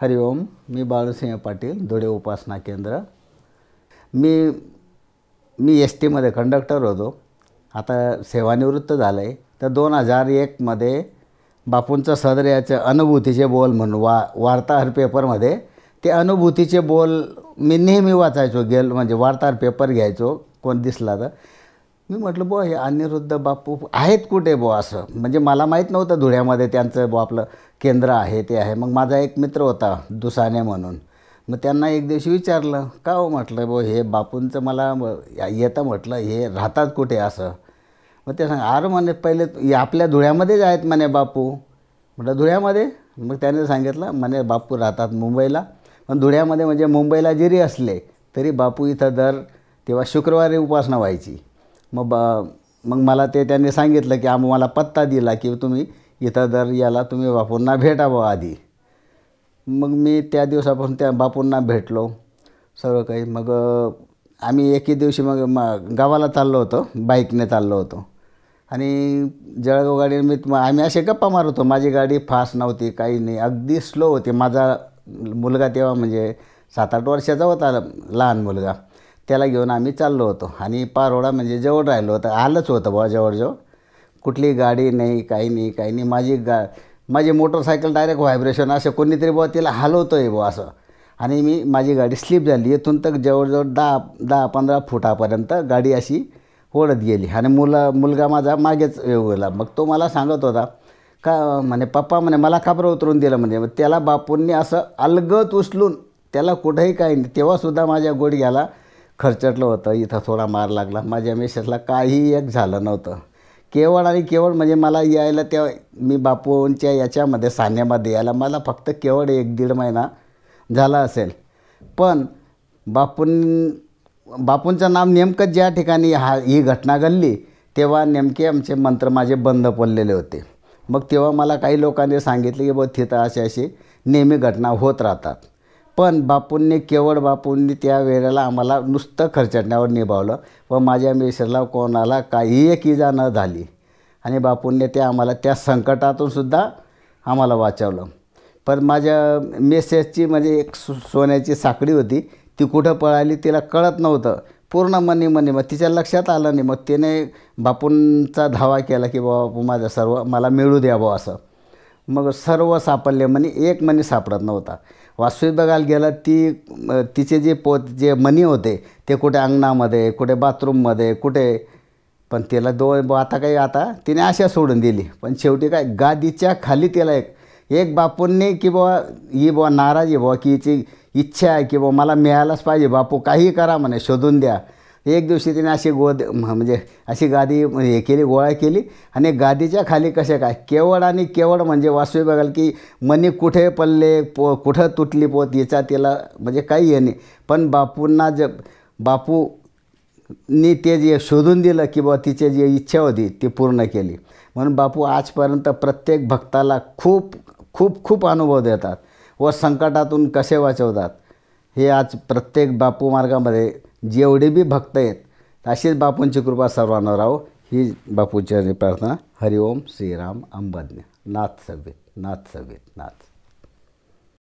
हरिओम मी बाळूसिंह पाटील धुळे उपासना केंद्र मी मी एस टीमध्ये कंडक्टर होतो आता सेवानिवृत्त झालं आहे तर दोन हजार एकमध्ये बापूंचं सदर याचं अनुभूतीचे बोल म्हणून वा वार्ताहर पेपरमध्ये ते अनुभूतीचे बोल मी नेहमी वाचायचो गेल म्हणजे वार्ताहर पेपर घ्यायचो कोण दिसला तर मी म्हटलं बुवा हे अनिरुद्ध बापू आहेत कुठे बो असं म्हणजे मला माहीत नव्हतं धुळ्यामध्ये त्यांचं बो आपलं केंद्र आहे ते आहे मग माझा एक मित्र होता दुसाने म्हणून मग त्यांना एक दिवशी विचारलं का हो म्हटलं बो हे बापूंचं मला येतं म्हटलं हे राहतात कुठे असं मग ते सांग आर म्हणे पहिले आपल्या धुळ्यामध्येच आहेत म्हणे बापू म्हटलं धुळ्यामध्ये मग त्याने सांगितलं म्हणे बापू राहतात मुंबईला पण धुळ्यामध्ये म्हणजे मुंबईला जरी असले तरी बापू इथं दर तेव्हा शुक्रवारी उपासना व्हायची मग मग मला ते त्यांनी सांगितलं की आम्हाला मला पत्ता दिला की तुम्ही इथं दर याला तुम्ही बापूंना भेटावं आधी मग मी त्या दिवसापासून त्या बापूंना भेटलो सर्व काही मग आम्ही एके दिवशी मग म गावाला चाललो होतो बाईकने चाललो होतो आणि जळगाव गाडी मी आम्ही असे गप्पा मारत होतो माझी गाडी फास्ट नव्हती काही नाही अगदी स्लो होती माझा मुलगा तेव्हा म्हणजे सात आठ वर्षाचा होता लहान मुलगा त्याला घेऊन आम्ही चाललो होतो आणि पारोडा म्हणजे जवळ राहिलो होतं आलंच होतं बुवा जवळजवळ कुठली गाडी नाही काही नाही काही नाही माझी गा माझी मोटरसायकल डायरेक्ट व्हायब्रेशन असं कोणीतरी बुवा तिला हलवतो आहे बुवा असं आणि मी माझी गाडी स्लिप झाली इथून तर जवळजवळ दहा दहा पंधरा फुटापर्यंत गाडी अशी ओढत गेली आणि मुलं मुलगा माझा मागेच गेला मग तो मला सांगत होता का म्हणे पप्पा म्हणे मला कापरं उतरून दिलं म्हणजे त्याला बापूंनी असं अलगत उचलून त्याला कुठंही काही नाही तेव्हासुद्धा माझ्या घ्याला खर्चटलं होतं इथं थोडा मार लागला माझ्या मिसेसला काही एक झालं नव्हतं केवळ आणि केवळ म्हणजे मला यायला त्या मी बापूंच्या याच्यामध्ये सान्यामध्ये यायला मला फक्त केवळ एक दीड महिना झाला असेल पण बापूं बापूंचं नाव नेमकं ज्या ठिकाणी हा ही घटना घडली तेव्हा नेमके आमचे मंत्र माझे बंद पडलेले होते मग तेव्हा मला काही लोकांनी सांगितले की ब तिथं असे अशी नेहमी घटना होत राहतात पण बापूंनी केवळ बापूंनी त्या वेळेला आम्हाला नुसतं खर्चटण्यावर निभावलं व माझ्या मिसरला कोणाला काही एक इजा न झाली आणि बापूंनी ते आम्हाला त्या संकटातून सुद्धा आम्हाला वाचवलं पण माझ्या मेसेजची म्हणजे एक सोन्याची साखळी होती ती कुठं पळाली तिला कळत नव्हतं पूर्ण मनी मनी मग तिच्या लक्षात आलं नाही मग तिने बापूंचा धावा केला की बाबा माझं सर्व मला मिळू द्या बा असं मग सर्व सापडले म्हणे एक मणी सापडत नव्हता वास्तविक बघायला गेला ती तिचे जे पोत जे मणी होते ते कुठे अंगणामध्ये कुठे बाथरूममध्ये कुठे पण तिला दो आता काही आता तिने आशा सोडून दिली पण शेवटी काय गादीच्या खाली तिला एक एक बापूंनी की बुवा ही बुवा नाराज आहे बुवा की हिची इच्छा आहे की बुवा मला मिळायलाच पाहिजे बापू काही करा म्हणे शोधून द्या एक दिवशी तिने अशी गोद म्हणजे अशी गादी हे केली गोळा केली आणि गादीच्या खाली कसे काय केवळ आणि केवळ म्हणजे वासवी बघाल की मनी कुठे पडले पो कुठं तुटली पोत याचा तिला म्हणजे काही हे नाही पण बापूंना ज बापू नी ते जे शोधून दिलं की बाबा तिची जी इच्छा होती ती पूर्ण केली म्हणून बापू आजपर्यंत प्रत्येक भक्ताला खूप खूप खूप अनुभव देतात व संकटातून कसे वाचवतात हे आज प्रत्येक बापू मार्गामध्ये जेवढे बी भक्त आहेत अशीच बापूंची कृपा सर्वांना राहो ही बापूची प्रार्थना हरिओम श्रीराम अंबज्ञ नाथ सभेत नाथ सभेत नाथ